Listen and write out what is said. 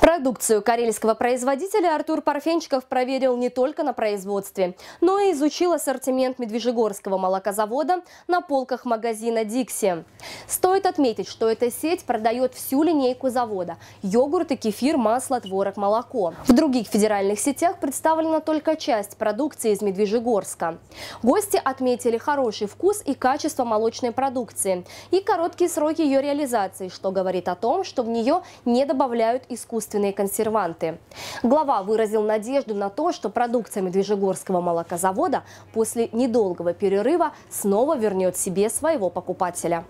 Продукцию карельского производителя Артур Парфенчиков проверил не только на производстве, но и изучил ассортимент Медвежегорского молокозавода на полках магазина «Дикси». Стоит отметить, что эта сеть продает всю линейку завода – йогурт и кефир, масло, творог, молоко. В других федеральных сетях представлена только часть продукции из Медвежегорска. Гости отметили хороший вкус и качество молочной продукции и короткие сроки ее реализации, что говорит о том, что в нее не добавляют искусственных искусственные консерванты. Глава выразил надежду на то, что продукция Медвежегорского молокозавода после недолгого перерыва снова вернет себе своего покупателя.